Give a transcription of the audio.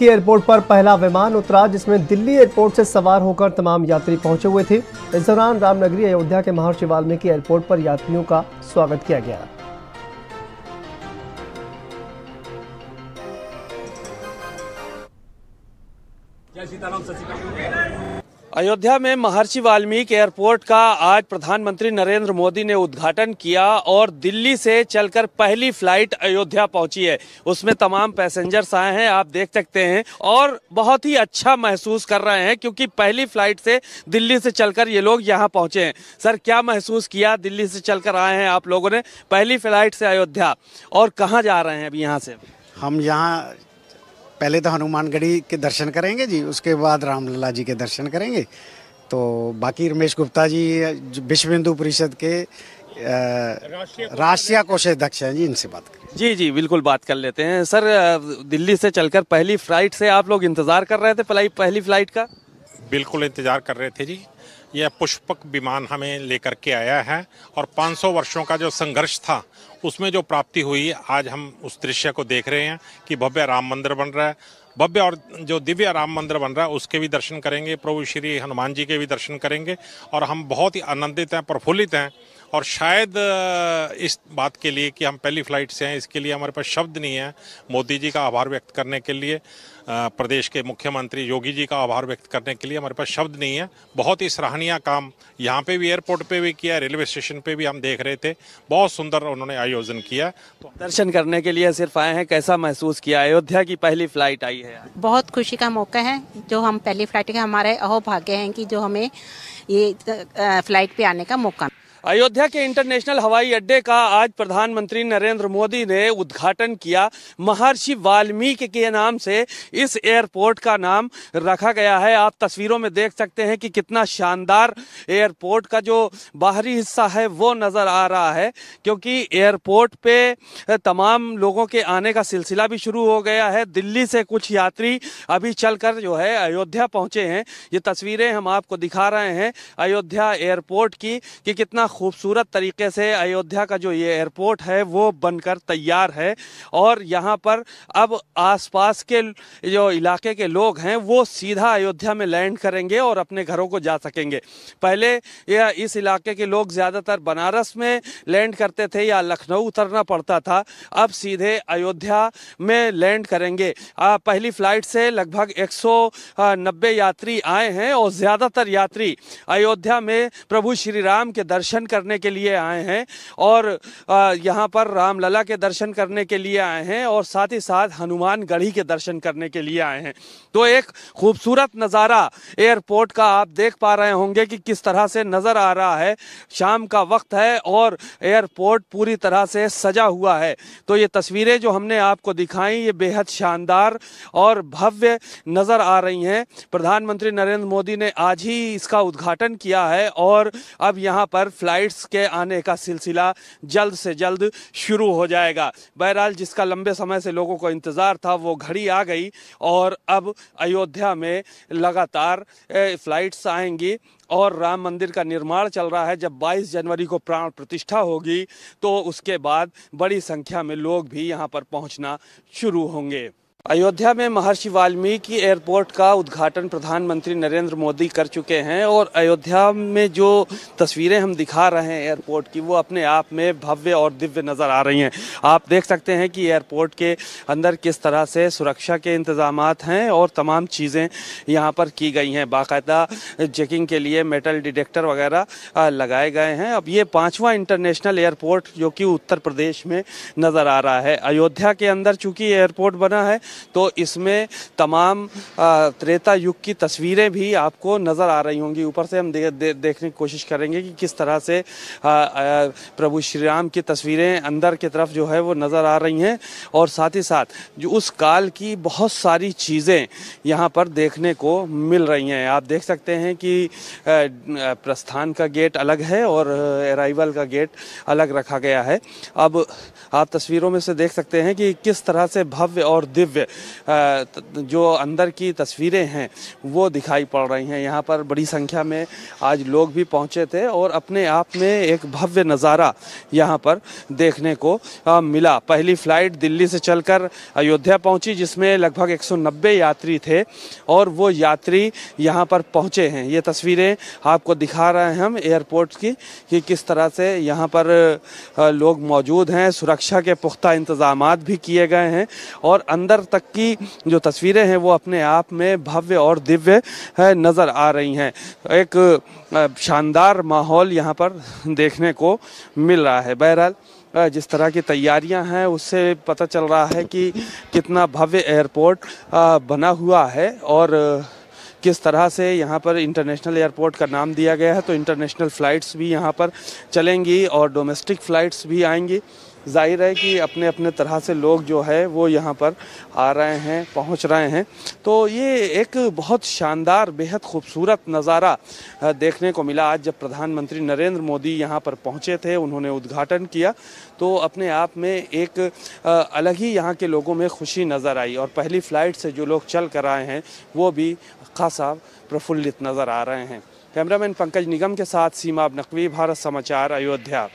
के एयरपोर्ट पर पहला विमान उतरा जिसमें दिल्ली एयरपोर्ट से सवार होकर तमाम यात्री पहुंचे हुए थे इस दौरान रामनगरी अयोध्या के महर्षि वाल्मीकि एयरपोर्ट पर यात्रियों का स्वागत किया गया जय सीताराम अयोध्या में महर्षि वाल्मीकि एयरपोर्ट का आज प्रधानमंत्री नरेंद्र मोदी ने उद्घाटन किया और दिल्ली से चलकर पहली फ्लाइट अयोध्या पहुंची है उसमें तमाम पैसेंजर्स आए हैं आप देख सकते हैं और बहुत ही अच्छा महसूस कर रहे हैं क्योंकि पहली फ्लाइट से दिल्ली से चलकर ये लोग यहाँ पहुंचे हैं सर क्या महसूस किया दिल्ली से चल आए हैं आप लोगों ने पहली फ्लाइट से अयोध्या और कहाँ जा रहे हैं अभी यहाँ से हम यहाँ पहले तो हनुमानगढ़ी के दर्शन करेंगे जी उसके बाद रामलला जी के दर्शन करेंगे तो बाकी रमेश गुप्ता जी विश्व हिंदू परिषद के राष्ट्रीय कोष अध्यक्ष हैं जी इनसे बात करें जी जी बिल्कुल बात कर लेते हैं सर दिल्ली से चलकर पहली फ्लाइट से आप लोग इंतज़ार कर रहे थे पहली पहली फ्लाइट का बिल्कुल इंतज़ार कर रहे थे जी यह पुष्पक विमान हमें लेकर के आया है और 500 वर्षों का जो संघर्ष था उसमें जो प्राप्ति हुई आज हम उस दृश्य को देख रहे हैं कि भव्य राम मंदिर बन रहा है भव्य और जो दिव्य राम मंदिर बन रहा है उसके भी दर्शन करेंगे प्रभु श्री हनुमान जी के भी दर्शन करेंगे और हम बहुत ही आनंदित हैं प्रफुल्लित हैं और शायद इस बात के लिए कि हम पहली फ्लाइट से हैं इसके लिए हमारे पास शब्द नहीं है मोदी जी का आभार व्यक्त करने के लिए प्रदेश के मुख्यमंत्री योगी जी का आभार व्यक्त करने के लिए हमारे पास शब्द नहीं है बहुत ही सराहनीय काम यहाँ पे भी एयरपोर्ट पे भी किया रेलवे स्टेशन पे भी हम देख रहे थे बहुत सुंदर उन्होंने आयोजन किया तो दर्शन करने के लिए सिर्फ आए हैं कैसा महसूस किया अयोध्या की पहली फ्लाइट आई है बहुत खुशी का मौका है जो हम पहली फ्लाइट है हमारे अहो भाग्य हैं कि जो हमें ये फ्लाइट पे आने का मौका अयोध्या के इंटरनेशनल हवाई अड्डे का आज प्रधानमंत्री नरेंद्र मोदी ने उद्घाटन किया महर्षि वाल्मीकि के नाम से इस एयरपोर्ट का नाम रखा गया है आप तस्वीरों में देख सकते हैं कि कितना शानदार एयरपोर्ट का जो बाहरी हिस्सा है वो नज़र आ रहा है क्योंकि एयरपोर्ट पे तमाम लोगों के आने का सिलसिला भी शुरू हो गया है दिल्ली से कुछ यात्री अभी चल जो है अयोध्या पहुँचे हैं ये तस्वीरें हम आपको दिखा रहे हैं अयोध्या एयरपोर्ट की कि कितना खूबसूरत तरीके से अयोध्या का जो ये एयरपोर्ट है वो बनकर तैयार है और यहाँ पर अब आसपास के जो इलाके के लोग हैं वो सीधा अयोध्या में लैंड करेंगे और अपने घरों को जा सकेंगे पहले यह इस इलाके के लोग ज़्यादातर बनारस में लैंड करते थे या लखनऊ उतरना पड़ता था अब सीधे अयोध्या में लैंड करेंगे आ, पहली फ्लाइट से लगभग एक यात्री आए हैं और ज़्यादातर यात्री अयोध्या में प्रभु श्री राम के दर्शन करने के लिए आए हैं और यहाँ पर रामलला के दर्शन करने के लिए आए हैं और साथ ही साथ हनुमान गढ़ी के दर्शन करने के लिए आए हैं तो एक खूबसूरत नज़ारा एयरपोर्ट का आप देख पा रहे होंगे कि किस तरह से नज़र आ रहा है शाम का वक्त है और एयरपोर्ट पूरी तरह से सजा हुआ है तो ये तस्वीरें जो हमने आपको दिखाई ये बेहद शानदार और भव्य नज़र आ रही हैं प्रधानमंत्री नरेंद्र मोदी ने आज ही इसका उद्घाटन किया है और अब यहाँ पर फ्लाइट्स के आने का सिलसिला जल्द से जल्द शुरू हो जाएगा बहरहाल जिसका लंबे समय से लोगों को इंतज़ार था वो घड़ी आ गई और अब अयोध्या में लगातार फ्लाइट्स आएंगी और राम मंदिर का निर्माण चल रहा है जब 22 जनवरी को प्राण प्रतिष्ठा होगी तो उसके बाद बड़ी संख्या में लोग भी यहाँ पर पहुँचना शुरू होंगे अयोध्या में महर्षि वाल्मीकि एयरपोर्ट का उद्घाटन प्रधानमंत्री नरेंद्र मोदी कर चुके हैं और अयोध्या में जो तस्वीरें हम दिखा रहे हैं एयरपोर्ट की वो अपने आप में भव्य और दिव्य नज़र आ रही हैं आप देख सकते हैं कि एयरपोर्ट के अंदर किस तरह से सुरक्षा के इंतजाम हैं और तमाम चीज़ें यहाँ पर की गई हैं बाकायदा चेकिंग के लिए मेटल डिटेक्टर वगैरह लगाए गए हैं अब ये पाँचवा इंटरनेशनल एयरपोर्ट जो कि उत्तर प्रदेश में नज़र आ रहा है अयोध्या के अंदर चूँकि एयरपोर्ट बना है तो इसमें तमाम त्रेता युग की तस्वीरें भी आपको नज़र आ रही होंगी ऊपर से हम दे, दे, देखने की कोशिश करेंगे कि किस तरह से प्रभु श्री राम की तस्वीरें अंदर की तरफ जो है वो नज़र आ रही हैं और साथ ही साथ जो उस काल की बहुत सारी चीज़ें यहाँ पर देखने को मिल रही हैं आप देख सकते हैं कि प्रस्थान का गेट अलग है और अराइवल का गेट अलग रखा गया है अब आप तस्वीरों में से देख सकते हैं कि किस तरह से भव्य और दिव्य जो अंदर की तस्वीरें हैं वो दिखाई पड़ रही हैं यहाँ पर बड़ी संख्या में आज लोग भी पहुँचे थे और अपने आप में एक भव्य नज़ारा यहाँ पर देखने को मिला पहली फ़्लाइट दिल्ली से चलकर अयोध्या पहुँची जिसमें लगभग एक यात्री थे और वो यात्री यहाँ पर पहुँचे हैं ये तस्वीरें आपको दिखा रहे हैं हम एयरपोर्ट की कि किस तरह से यहाँ पर लोग मौजूद हैं सुरक्षा के पुख्ता इंतजाम भी किए गए हैं और अंदर तक तक की जो तस्वीरें हैं वो अपने आप में भव्य और दिव्य नज़र आ रही हैं एक शानदार माहौल यहाँ पर देखने को मिल रहा है बहरहाल जिस तरह की तैयारियां हैं उससे पता चल रहा है कि कितना भव्य एयरपोर्ट बना हुआ है और किस तरह से यहाँ पर इंटरनेशनल एयरपोर्ट का नाम दिया गया है तो इंटरनेशनल फ़्लाइट्स भी यहाँ पर चलेंगी और डोमेस्टिक फ़्लाइट्स भी आएंगी जाहिर है कि अपने अपने तरह से लोग जो है वो यहाँ पर आ रहे हैं पहुँच रहे हैं तो ये एक बहुत शानदार बेहद खूबसूरत नज़ारा देखने को मिला आज जब प्रधानमंत्री नरेंद्र मोदी यहाँ पर पहुँचे थे उन्होंने उद्घाटन किया तो अपने आप में एक अलग ही यहाँ के लोगों में खुशी नज़र आई और पहली फ़्लाइट से जो लोग चल कर आए हैं वो भी खासा प्रफुल्लित नज़र आ रहे हैं कैमरामैन पंकज निगम के साथ सीमा नकवी भारत समाचार अयोध्या